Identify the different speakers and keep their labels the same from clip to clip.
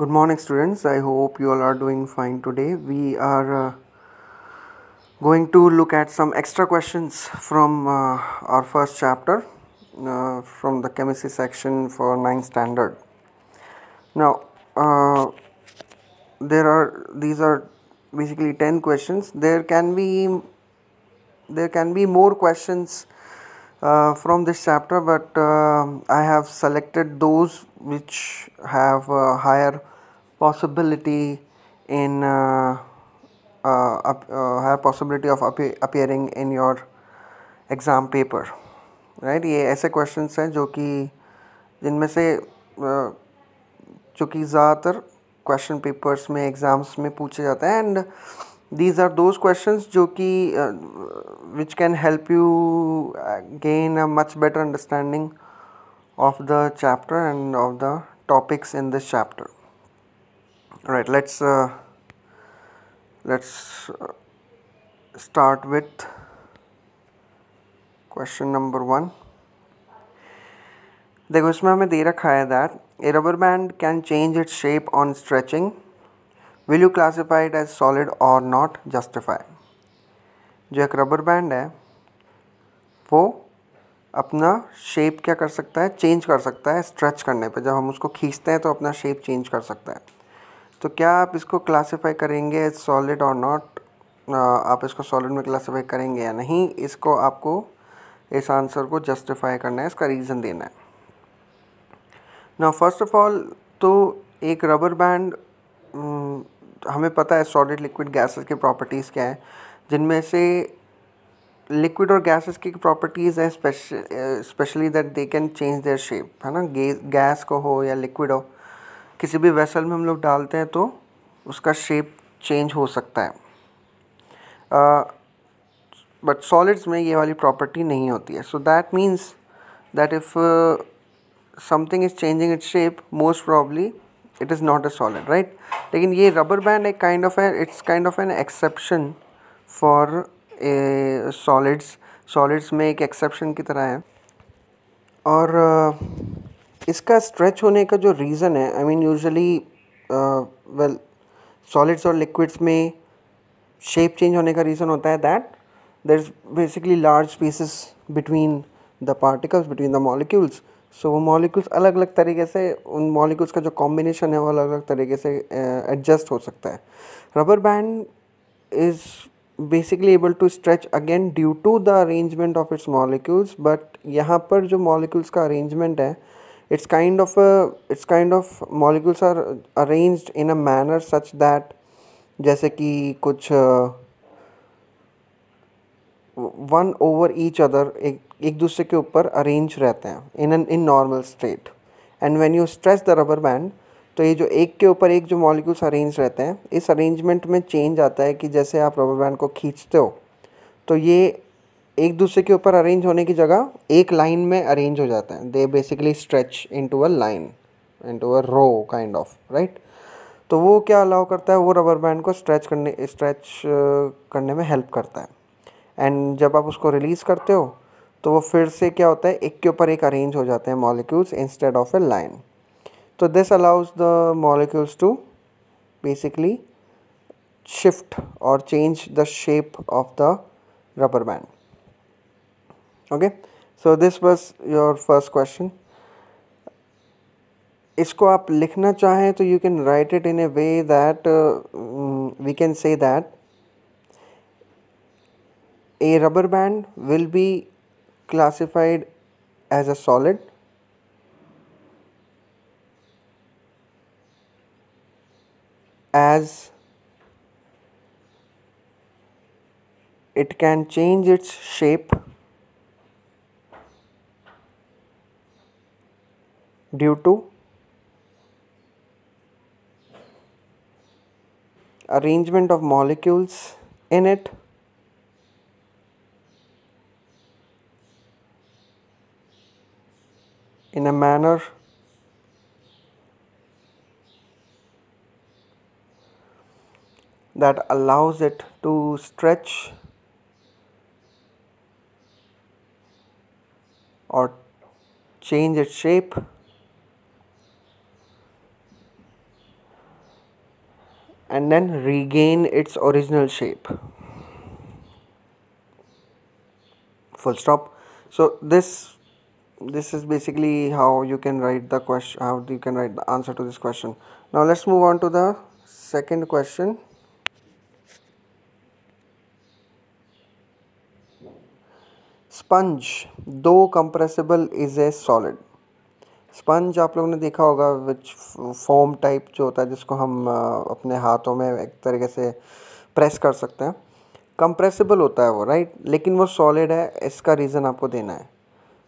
Speaker 1: good morning students i hope you all are doing fine today we are uh, going to look at some extra questions from uh, our first chapter uh, from the chemistry section for 9th standard now uh, there are these are basically 10 questions there can be there can be more questions uh, from this chapter but uh, I have selected those which have a higher possibility in uh, uh, uh, higher possibility of appear- appearing in your exam paper right ये ऐसे questions हैं जो कि जिनमें से जो कि ज़्यादातर क्वेश्चन पेपर्स में एग्ज़ाम्स में पूछे जाते हैं and these are those question जो कि which can help you gain a much better understanding of the chapter and of the topics in this chapter right let's let's start with question number one देखो इसमें हमें दे रखा है that a rubber band can change its shape on stretching will you classified as solid और not justify जो एक rubber band है वो अपना शेप क्या कर सकता है चेंज कर सकता है स्ट्रेच करने पे जब हम उसको खींचते हैं तो अपना शेप चेंज कर सकता है तो क्या आप इसको क्लासीफाई करेंगे एज सॉलिड और नॉट आप इसको सॉलिड में क्लासीफाई करेंगे या नहीं इसको आपको इस आंसर को जस्टिफाई करना है इसका रीज़न देना है ना फर्स्ट ऑफ ऑल तो एक रबर बैंड हमें पता है सॉलिड लिक्विड गैसेस की प्रॉपर्टीज़ क्या हैं जिनमें से लिक्विड और गैसेस की प्रॉपर्टीज़ हैं specially that they can change their shape है ना गैस को हो या लिक्विड हो किसी भी वेसल में हम लोग डालते हैं तो उसका शेप चेंज हो सकता है बट uh, सॉलिड्स में ये वाली प्रॉपर्टी नहीं होती है so that means that if something is changing its shape most probably it is not a solid right लेकिन ये रबर बैंड एक काइंड ऑफ है it's kind of an exception for solids solids में एक exception की तरह है और uh, इसका स्ट्रेच होने का जो रीज़न है I mean usually well solids और लिक्विड्स में शेप चेंज होने का रीज़न होता है that there is basically large pieces between the particles between the molecules so वो मॉलिक्यूल्स अलग अलग तरीके से उन मॉलिक्यूल्स का जो कॉम्बिनेशन है वो अलग अलग तरीके से एडजस्ट हो सकता है rubber band is basically able to stretch again due to the arrangement of its molecules but यहाँ पर जो मॉलिक्यूल्स का अरेंजमेंट है it's kind of it's kind of molecules are arrange in a manner such that जैसे कि कुछ one over each other एक एक दूसरे के ऊपर अरेंज रहते हैं in an in normal state and when you stress the rubber band तो ये जो एक के ऊपर एक जो मॉलिक्यूल्स अरेंज रहते हैं इस अरेंजमेंट में चेंज आता है कि जैसे आप रबर बैंड को खींचते हो तो ये एक दूसरे के ऊपर अरेंज होने की जगह एक लाइन में अरेंज हो जाते हैं they basically stretch into a line into a row kind of right तो वो क्या अलाउ करता है वो रबर बैंड को स्ट्रेच करने स्ट्रेच uh, करने में हेल्प करता है एंड जब आप उसको रिलीज़ करते हो तो वो फिर से क्या होता है एक के ऊपर एक अरेंज हो जाते हैं molecules instead of a line तो this allows the molecules to basically shift और change the shape of the rubber band okay so this was your first question इसको आप लिखना चाहें तो you can write it in a way that we can say that a rubber band will be classified as a solid as it can change its shape due to arrangement of molecules in it in a manner that allows it to stretch or change its shape and then regain its original shape full stop so this this is basically how you can write the question how you can write the answer to this question now let's move on to the second question sponge though compressible is a solid sponge आप लोगों ने देखा होगा विच foam type जो होता है जिसको हम अपने हाथों में एक तरीके से प्रेस कर सकते हैं कंप्रेसिबल होता है वो राइट लेकिन वो सॉलिड है इसका रीज़न आपको देना है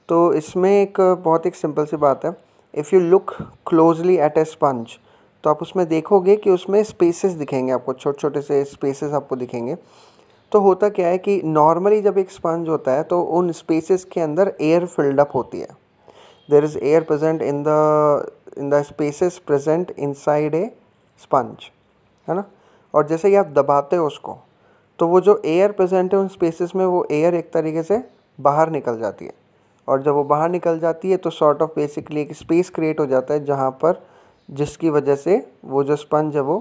Speaker 1: तो इसमें एक बहुत एक सिंपल सी बात है if you look closely at a sponge तो आप उसमें देखोगे कि उसमें स्पेसेस दिखेंगे आपको छोटे छोटे से स्पेसेस आपको दिखेंगे तो होता क्या है कि नॉर्मली जब एक स्पंज होता है तो उन स्पेसेस के अंदर एयर फिल्ड अप होती है there is air present in the in the spaces present side a sponge है ना और जैसे ही आप दबाते हो उसको तो वो जो एयर प्रेजेंट है उन स्पेसेस में वो एयर एक तरीके से बाहर निकल जाती है और जब वो बाहर निकल जाती है तो सॉर्ट ऑफ बेसिकली एक स्पेस क्रिएट हो जाता है जहाँ पर जिसकी वजह से वो जो स्पंज है वो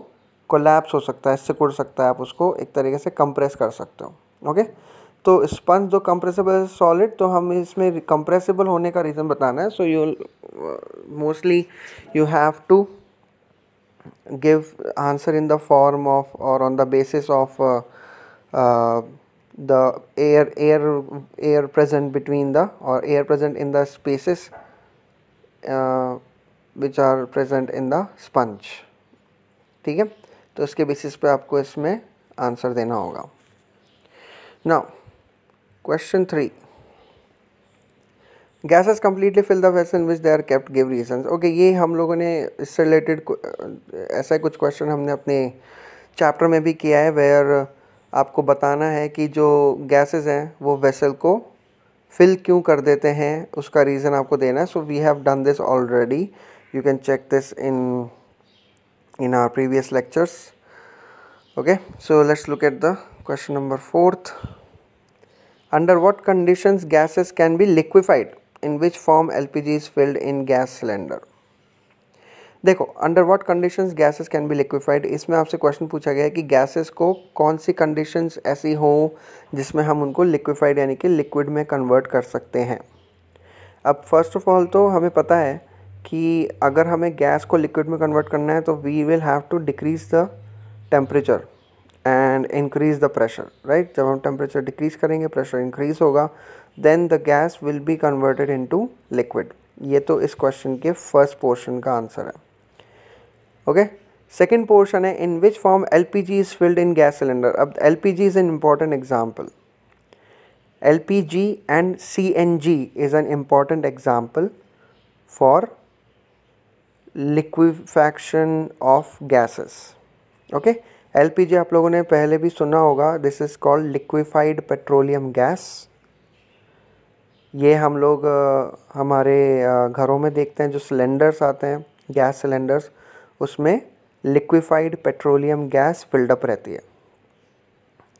Speaker 1: कोलैप्स हो सकता है सिकुड़ सकता है आप उसको एक तरीके से कंप्रेस कर सकते हो ओके तो स्पंज जो कंप्रेसिबल सॉलिड तो हम इसमें कंप्रेसिबल होने का रीज़न बताना है so you mostly you have to give answer in the form of और on the basis of the air air air present between the or air present in the spaces uh, which are present in the sponge ठीक है तो इसके basis पे आपको इसमें answer देना होगा now question three gases completely fill the vessel which they are kept give reason okay ये हम लोगों ने इससे रिलेटेड ऐसा कुछ क्वेश्चन हमने अपने चैप्टर में भी किया है वेयर आपको बताना है कि जो गैसेस हैं वो वेसल को फिल क्यों कर देते हैं उसका रीज़न आपको देना है so we have done this already you can check this in in our previous lectures okay so let's look at the question number fourth under what condition gases can be liquefied in which form L P G is filled in gas cylinder देखो under what conditions gases can be liquefied इसमें आपसे question पूछा गया है कि gases को कौन सी conditions ऐसी हों जिसमें हम उनको लिक्विफाइड यानी कि लिक्विड में कन्वर्ट कर सकते हैं अब फर्स्ट ऑफ ऑल तो हमें पता है कि अगर हमें गैस को लिक्विड में कन्वर्ट करना है तो we will have to decrease the temperature and increase the pressure right जब हम टेम्परेचर डिक्रीज करेंगे प्रेशर इंक्रीज़ होगा then the gas will be converted to liquid ये तो इस क्वेश्चन के फर्स्ट पोर्शन का आंसर है ओके सेकेंड पोर्शन है in which form L P G is filled in gas cylinder अब L P G is an important example L P G and C N G is an important example for liquefaction of gases okay L P G आप लोगों ने पहले भी सुना होगा this is called liquefied petroleum gas ये हम लोग हमारे घरों में देखते हैं जो सिलेंडर्स आते हैं गैस सिलेंडर्स उसमें लिक्विफाइड पेट्रोलियम गैस फिल्डअप रहती है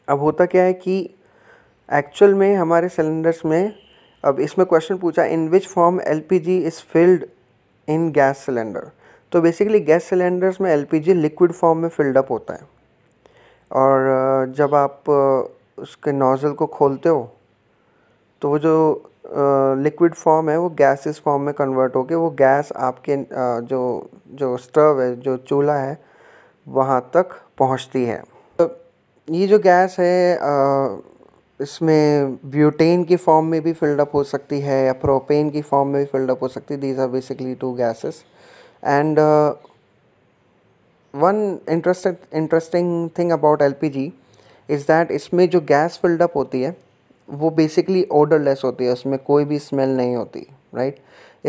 Speaker 1: अब होता क्या है कि एक्चुअल में हमारे सिलेंडर्स में अब इसमें क्वेश्चन पूछा in which form L P G is filled in gas cylinder तो बेसिकली गैस सिलेंडर्स में L P G liquid form में फिल्डअप होता है और जब आप उसके नोज़ल को खोलते हो तो वो जो लिक्विड फॉर्म है वो गैसेस फॉर्म में कन्वर्ट होके वो गैस आपके जो जो स्टव है जो चूल्हा है वहाँ तक पहुँचती है तो ये जो गैस है इसमें ब्यूटेन की फॉर्म में भी फिल्डअप हो सकती है या प्रोपेन की फॉर्म में भी अप हो सकती है these are basically two gases and one interest interesting thing about L is that इसमें जो गैस फिल्डअप होती है वो बेसिकली ऑर्डरलेस होती है उसमें कोई भी स्मेल नहीं होती राइट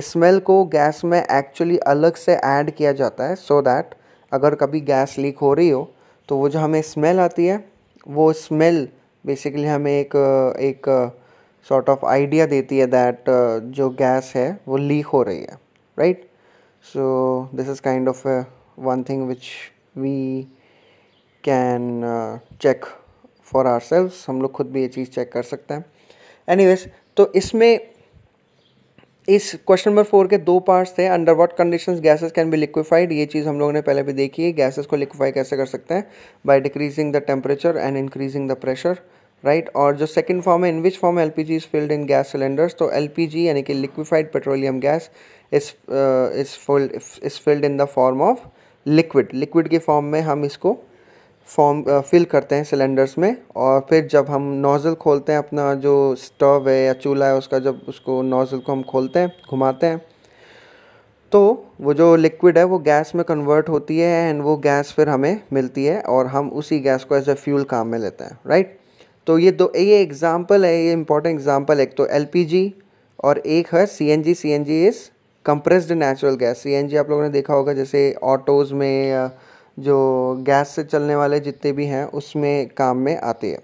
Speaker 1: स्मेल को गैस में एक्चुअली अलग से ऐड किया जाता है सो so दैट अगर कभी गैस लीक हो रही हो तो वो जो हमें स्मेल आती है वो स्मेल बेसिकली हमें एक एक सॉर्ट ऑफ आइडिया देती है दैट जो गैस है वो लीक हो रही है right so this is kind of one thing which we can check for ourselves हम लोग खुद भी ये चीज़ चेक कर सकते हैं एनी तो इसमें इस क्वेश्चन नंबर फोर के दो पार्ट्स थे under what condition gases can be liquefied ये चीज़ हम लोगों ने पहले भी देखी है गैसेज को लिक्विफाई कैसे कर सकते हैं by decreasing the temperature and increasing the pressure right और जो सेकंड फॉर्म है in which form L P G is filled in gas cylinders तो एल पी जी यानी कि लिक्विफाइड पेट्रोलियम गैस इस is filled in the form of liquid liquid के फॉर्म में हम इसको फॉर्म फिल uh, करते हैं सिलेंडर्स में और फिर जब हम नोज़ल खोलते हैं अपना जो स्टोव है या चूल्हा है उसका जब उसको नोज़ल को हम खोलते हैं घुमाते हैं तो वो जो लिक्विड है वो गैस में कन्वर्ट होती है एंड वो गैस फिर हमें मिलती है और हम उसी गैस को एज ए फ्यूल काम में लेते हैं राइट तो ये दो ये एग्ज़ाम्पल है ये इंपॉर्टेंट एग्ज़ाम्पल एक तो एल और एक है C N G C N G is compressed natural gas C N G आप लोगों ने देखा होगा जैसे ऑटोज़ में या जो गैस से चलने वाले जितने भी हैं उसमें काम में आती है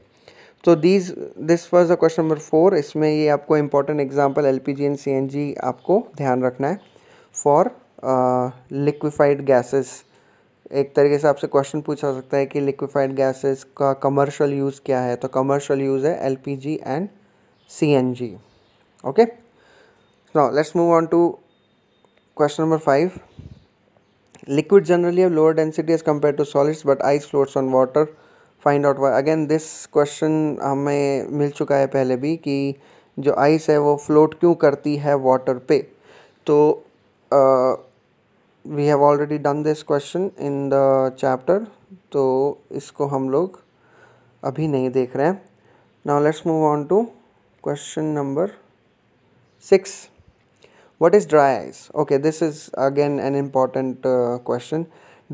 Speaker 1: तो these this was the question number four इसमें ये आपको important example L P G and C N G आपको ध्यान रखना है फॉर लिक्विफाइड गैसेस एक तरीके से आपसे क्वेश्चन पूछा सकता है कि लिक्विफाइड गैसेस का कमर्शियल यूज़ क्या है तो कमर्शियल यूज़ है L P G and C N G okay now let's move on to question number five liquids generally have lower density as compared to solids but ice floats on water find out why again this question हमें मिल चुका है पहले भी कि जो ice है वो float क्यों करती है water पे तो uh, we have already done this question in the chapter तो इसको हम लोग अभी नहीं देख रहे हैं now let's move on to question number six what is dry ice okay this is again an important uh, question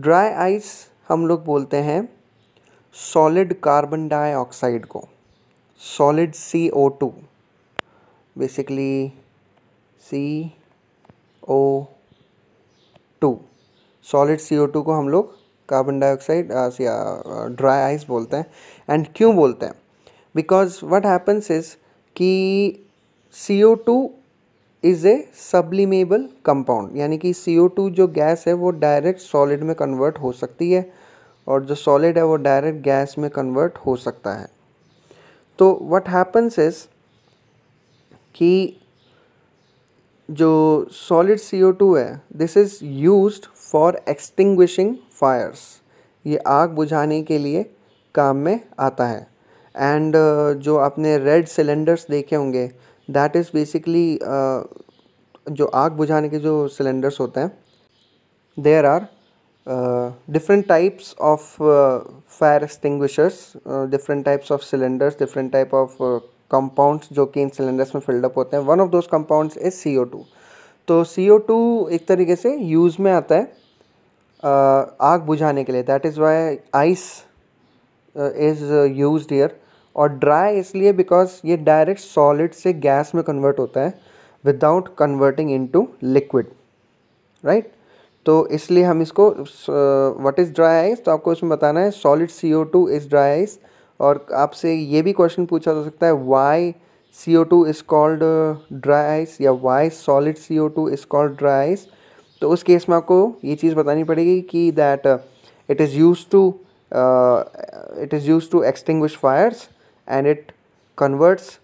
Speaker 1: dry ice हम लोग बोलते हैं सॉलिड कार्बन डाईऑक्साइड को solid C O two basically C O two solid C O two को हम लोग carbon dioxide या dry ice बोलते हैं एंड क्यों बोलते हैं बिकॉज वट हैपन्स इज कि C O two is a sublimable compound यानी कि सी ओ टू जो गैस है वो डायरेक्ट सॉलिड में कन्वर्ट हो सकती है और जो सॉलिड है वो डायरेक्ट गैस में कन्वर्ट हो सकता है तो वट हैपन्स इज कि जो सॉलिड सी ओ टू है this is use for extinguishing fires ये आग बुझाने के लिए काम में आता है एंड uh, जो आपने रेड सिलेंडर्स देखे होंगे दैट इज़ बेसिकली जो आग बुझाने के जो सिलेंडर्स होते हैं there are different types of fire extinguishers different types of cylinders different type of compounds जो कि इन सिलेंडर्स में फिल्डअप होते हैं one of those compounds is C O two तो सी ओ टू एक तरीके से यूज़ में आता है uh, आग बुझाने के लिए that is why ice is use here और ड्राई इसलिए बिकॉज ये डायरेक्ट सॉलिड से गैस में कन्वर्ट होता है without converting into liquid right तो इसलिए हम इसको व्हाट इज़ ड्राई आइस तो आपको इसमें बताना है solid C O two is dry ice और आपसे ये भी क्वेश्चन पूछा जा सकता है why C O two is called dry ice या why solid C O two is called dry ice तो उस केस में आपको ये चीज़ बतानी पड़ेगी कि that it is use to it is use to extinguish fires and it converts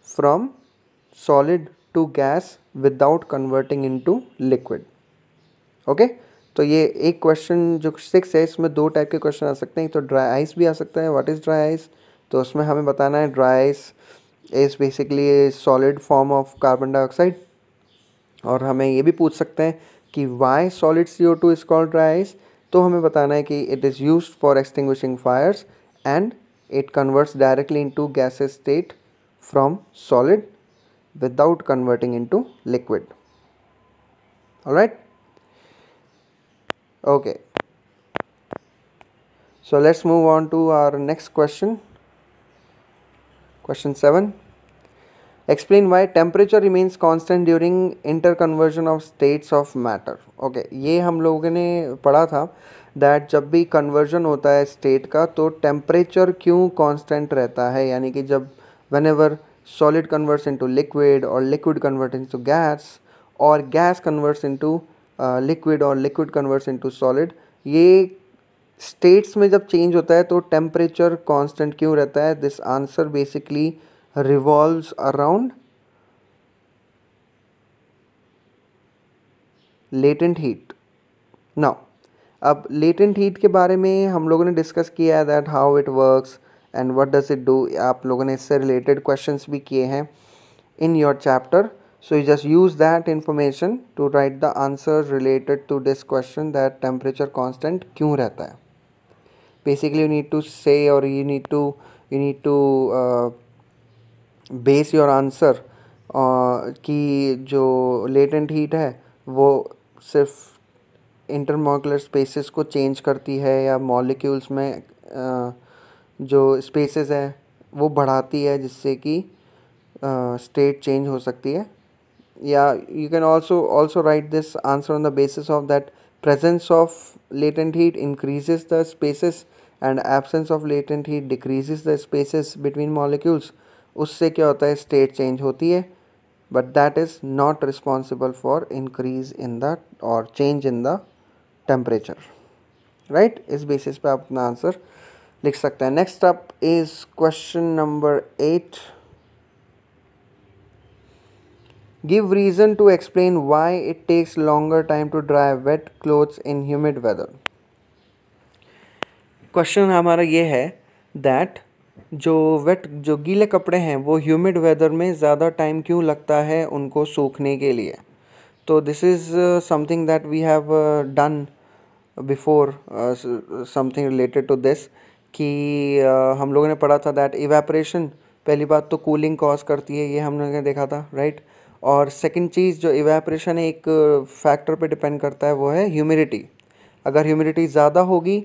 Speaker 1: from solid to gas without converting into liquid okay okay? तो ये एक क्वेश्चन जो सिक्स है इसमें दो टाइप के क्वेश्चन आ सकते हैं तो ड्राई आइस भी आ सकता है व्हाट इज़ ड्राई आइस तो उसमें हमें बताना है dry ice is basically a solid form of carbon dioxide और हमें ये भी पूछ सकते हैं कि why solid C O two is called dry ice तो हमें बताना है कि it is use for extinguishing fires and it converts directly into gaseous state from solid without converting into liquid alright okay so let's move on to our next question question 7 explain why temperature remains constant during interconversion of states of matter okay ये हम लोगों ने पढ़ा था that जब भी conversion होता है स्टेट का तो टेम्परेचर क्यों कांस्टेंट रहता है यानी कि जब whenever solid converts into liquid और लिक्विड कन्वर्ट इनटू गैस और गैस कन्वर्ट्स इनटू लिक्विड और लिक्विड कन्वर्ट्स इनटू सॉलिड ये स्टेट्स में जब चेंज होता है तो टेम्परेचर कांस्टेंट क्यों रहता है this answer basically revolves around latent heat now अब लेटेंट हीट के बारे में हम लोगों ने डिस्कस किया है that how it works and what does it do आप लोगों ने इससे रिलेटेड क्वेश्चन भी किए हैं in your chapter so you just use that information to write the answer related to this question that temperature constant क्यों रहता है बेसिकली यू नीड टू से और you need to you need to base your answer की जो latent heat है वो सिर्फ इंटरमोकुलर स्पेसेस को चेंज करती है या मॉलिक्यूल्स में जो स्पेसेस है वो बढ़ाती है जिससे कि स्टेट चेंज हो सकती है या you can also also write this answer on the basis of that presence of latent heat increases the spaces and absence of latent heat decreases the spaces between molecules उससे क्या होता है state change होती है but that is not responsible for increase in the और change in the temperature right इस basis पे आप अपना आंसर लिख सकते हैं next up is question number eight give reason to explain why it takes longer time to dry wet clothes in humid weather question हमारा ये है दैट जो वेट जो गीले कपड़े हैं वो ह्यूमिड वेदर में ज़्यादा टाइम क्यों लगता है उनको सूखने के लिए तो this is something that we have done before something related to this कि uh, हम लोगों ने पढ़ा था दैट इवेपरेशन पहली बात तो कूलिंग कॉज करती है ये हम लोगों ने देखा था राइट right? और सेकंड चीज़ जो इवेपरेशन एक फैक्टर uh, पे डिपेंड करता है वो है ह्यूमिडिटी अगर ह्यूमिडिटी ज़्यादा होगी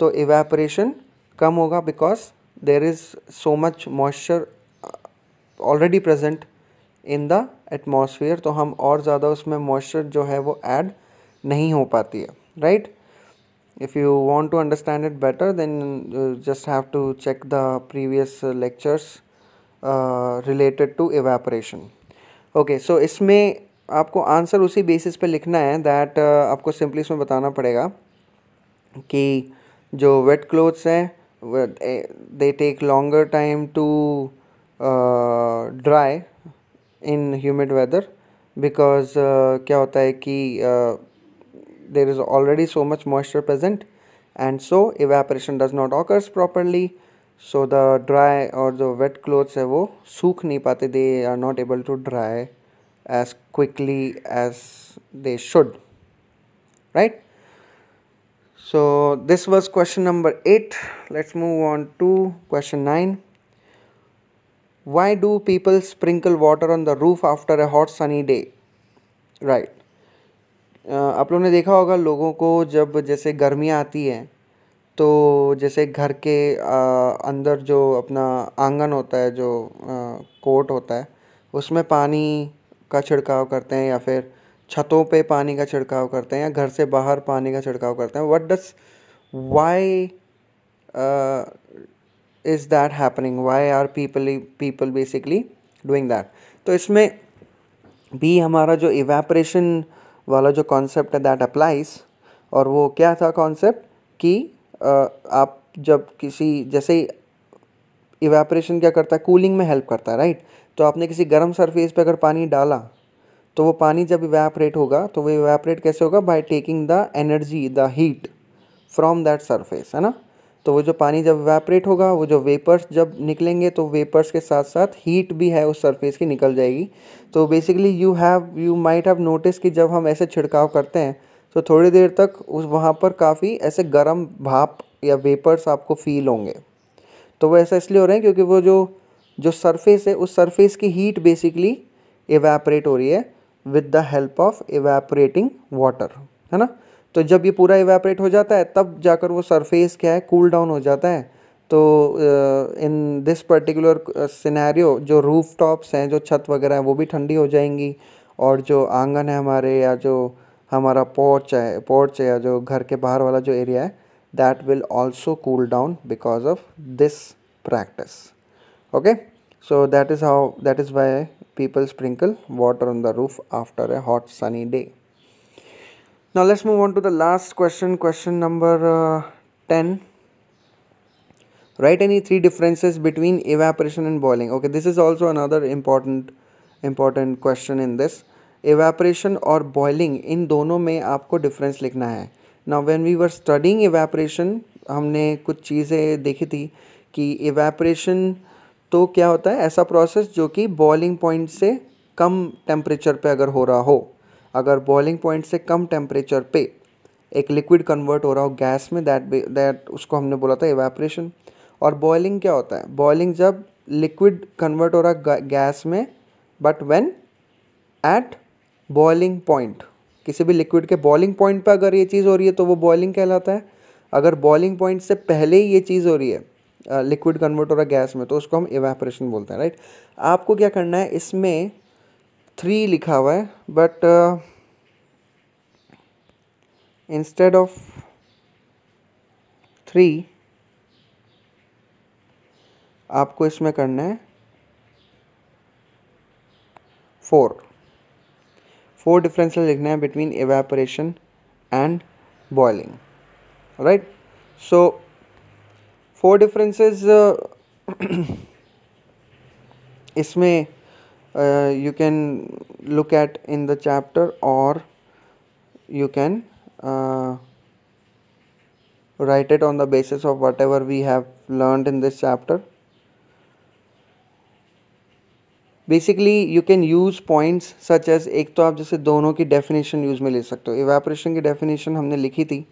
Speaker 1: तो इवेपरेशन कम होगा because there is so much moisture already present in the atmosphere तो हम और ज़्यादा उसमें मॉइस्चर जो है वो ऐड नहीं हो पाती है right right? if you want to understand it better then you just have to check the previous lectures uh, related to evaporation okay so इसमें आपको आंसर उसी बेसिस पे लिखना है दैट uh, आपको सिंपली इसमें बताना पड़ेगा कि जो वेट क्लोथ्स हैं they take longer time to dry in humid weather because क्या होता है कि uh, there is already so much moisture present and so evaporation does not occurs properly so the dry or the wet clothes hai wo sookh nahi they are not able to dry as quickly as they should right so this was question number 8 let's move on to question 9 why do people sprinkle water on the roof after a hot sunny day right आप लोगों ने देखा होगा लोगों को जब जैसे गर्मियाँ आती है तो जैसे घर के अंदर जो अपना आंगन होता है जो कोट होता है उसमें पानी का छिड़काव करते हैं या फिर छतों पे पानी का छिड़काव करते हैं या घर से बाहर पानी का छिड़काव करते हैं what does why is that happening why are people people basically doing that तो इसमें भी हमारा जो इवेपरेशन वाला जो कॉन्सेप्ट है दैट अप्लाइज और वो क्या था कॉन्सेप्ट कि आप जब किसी जैसे इवेपरेशन क्या करता है कूलिंग में हेल्प करता है राइट तो आपने किसी गर्म सरफेस पे अगर पानी डाला तो वो पानी जब इवेपरेट होगा तो वो इवेपरेट कैसे होगा by taking the energy the heat from that surface है ना तो वो जो पानी जब वैपरेट होगा वो जो वेपर्स जब निकलेंगे तो वेपर्स के साथ साथ हीट भी है उस सरफेस की निकल जाएगी तो basically you have you might have notice कि जब हम ऐसे छिड़काव करते हैं तो थोड़ी देर तक उस वहाँ पर काफ़ी ऐसे गर्म भाप या वेपर्स आपको फील होंगे तो वो ऐसा इसलिए हो रहे हैं क्योंकि वो जो जो सरफेस है उस सरफेस की हीट बेसिकली एवेपरेट हो रही है with the help of evaporating water है ना तो जब ये पूरा इवेपरेट हो जाता है तब जाकर वो सरफेस क्या है कूल डाउन हो जाता है तो इन दिस पर्टिकुलर सिनेरियो जो रूफ टॉप्स हैं जो छत वगैरह हैं वो भी ठंडी हो जाएंगी और जो आंगन है हमारे या जो हमारा पोर्च है पोर्च या जो घर के बाहर वाला जो एरिया है that will also cool down because of this practice okay so that is how that is why people sprinkle water on the roof after a hot sunny day now let's move on to the last question question number uh, 10 write any three differences between evaporation and boiling okay this is also another important important question in this evaporation or boiling इन दोनों में आपको difference likhna hai. now when we were studying evaporation हमने कुछ चीज़ें देखी थी कि evaporation तो क्या होता है ऐसा process जो कि boiling point से कम temperature पे अगर हो रहा हो अगर बॉइलिंग पॉइंट से कम टेम्परेचर पे एक लिक्विड कन्वर्ट हो रहा हो गैस में दैट दैट उसको हमने बोला था एवेपरेशन और बॉइलिंग क्या होता है बॉइलिंग जब लिक्विड कन्वर्ट हो रहा गैस में but when at boiling point किसी भी लिक्विड के बॉइलिंग पॉइंट पर अगर ये चीज़ हो रही है तो वो बॉइलिंग कहलाता है अगर बॉइलिंग पॉइंट से पहले ही ये चीज़ हो रही है लिक्विड कन्वर्ट हो रहा गैस में तो उसको हम इवेपरेशन बोलते हैं राइट आपको क्या करना है इसमें थ्री लिखा हुआ है बट इंस्टेड ऑफ थ्री आपको इसमें करना है फोर फोर डिफरेंशियल लिखना है between evaporation and boiling right so four differences इसमें Uh, you can look at in the chapter or you can uh, write it on the basis of whatever we have learned in this chapter basically you can use points such as ek to aap definition use mein le sakte evaporation definition humne likhi thi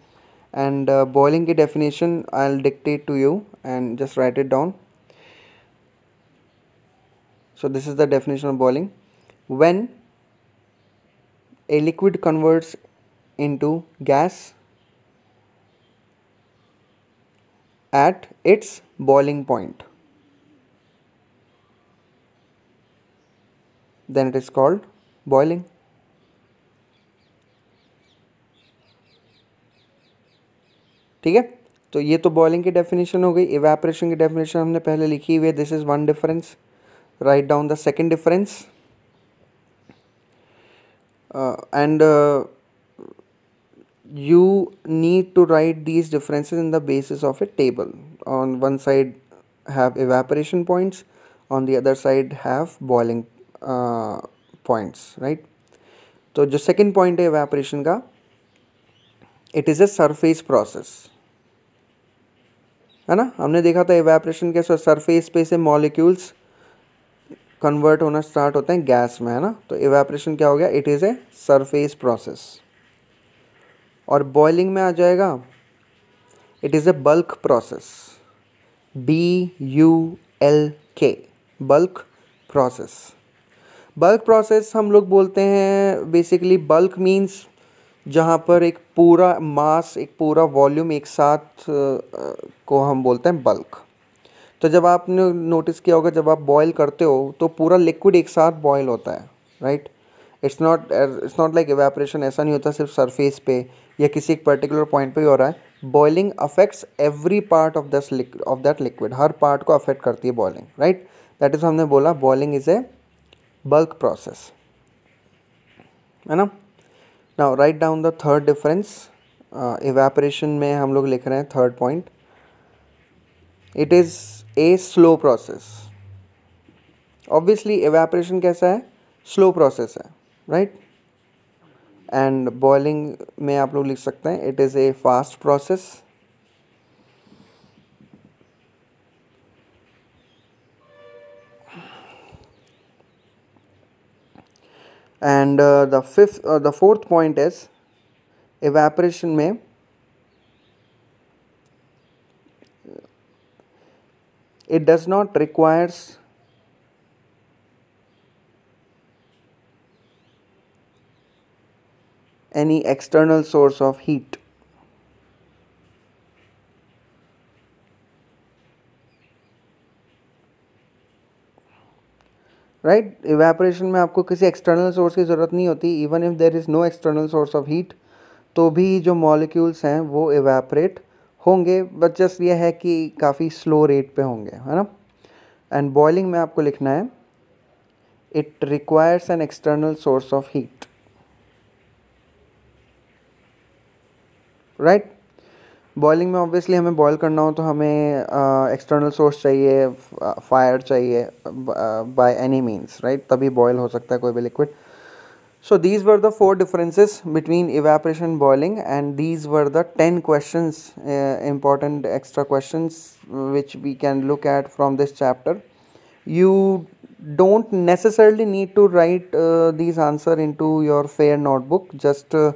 Speaker 1: and uh, boiling definition i'll dictate to you and just write it down so this is the definition of boiling when a liquid converts into gas at its boiling point then it is called boiling ठीक है तो ये तो boiling की definition हो गई evaporation की definition हमने पहले लिखी हुई है this is one difference write down the second difference uh, and uh, you need to write these differences in the basis of a table on one side have evaporation points on the other side have boiling uh, points right So, the second point evaporation evaporation it is a surface process. है ना हमने देखा था evaporation के surface पे से molecules convert होना start होते हैं गैस में है ना तो इवेपरेशन क्या हो गया it is a surface process और बॉइलिंग में आ जाएगा it is a bulk process B U L K bulk process bulk process हम लोग बोलते हैं बेसिकली बल्क मीन्स जहाँ पर एक पूरा मास एक पूरा वॉल्यूम एक साथ को हम बोलते हैं बल्क तो जब आपने नोटिस किया होगा जब आप बॉयल करते हो तो पूरा लिक्विड एक साथ बॉयल होता है right it's not it's not like evaporation ऐसा नहीं होता सिर्फ सरफेस पे या किसी एक पर्टिकुलर पॉइंट पे ही हो रहा है boiling affects every part of this of that liquid हर पार्ट को अफेक्ट करती है बॉइलिंग राइट दैट इज़ हमने बोला boiling is a bulk process है ना now write down the third difference evaporation में हम लोग लिख रहे हैं third point it is a slow process obviously evaporation कैसा है स्लो प्रोसेस है राइट एंड बॉइलिंग में आप लोग लिख सकते हैं it is A fast process and the fifth the fourth point is evaporation में it does not requires any external source of heat right evaporation में आपको किसी एक्सटर्नल सोर्स की ज़रूरत नहीं होती even if there is no external source of heat तो भी जो मॉलिक्यूल्स हैं वो इवेपरेट होंगे बट जस्ट ये है कि काफ़ी स्लो रेट पे होंगे है ना एंड बॉयलिंग में आपको लिखना है it requires an external source of heat right boiling में ऑब्वियसली हमें बॉयल करना हो तो हमें एक्सटर्नल uh, सोर्स चाहिए फायर uh, चाहिए बाय एनी मीन्स राइट तभी बॉयल हो सकता है कोई भी liquid So these were the four differences between evaporation boiling and these were the 10 questions, uh, important extra questions uh, which we can look at from this chapter. You don't necessarily need to write uh, these answer into your fair notebook just uh,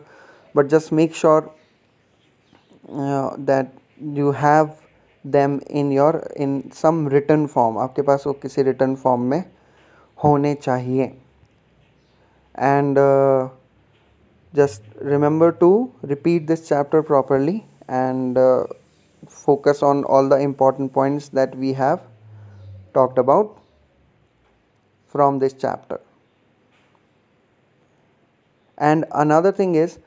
Speaker 1: but just make sure uh, that you have them in your in some written form आपके पास वो किसी written form में होने चाहिए and uh, just remember to repeat this chapter properly and uh, focus on all the important points that we have talked about from this chapter and another thing is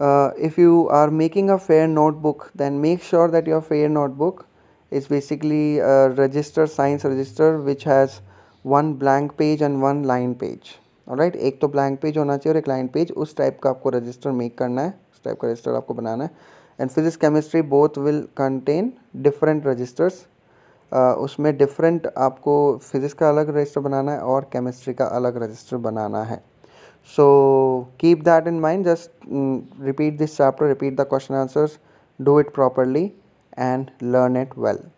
Speaker 1: uh, if you are making a fair notebook then make sure that your fair notebook is basically a register science register which has one blank page and one line page right एक तो blank page होना चाहिए और एक line page उस type का आपको register make करना है उस टाइप का रजिस्टर आपको बनाना है and physics chemistry both will contain different registers उसमें डिफरेंट आपको फिजिक्स का अलग रजिस्टर बनाना है और केमिस्ट्री का अलग रजिस्टर बनाना है so keep that in mind just repeat this chapter repeat the question answers do it properly and learn it well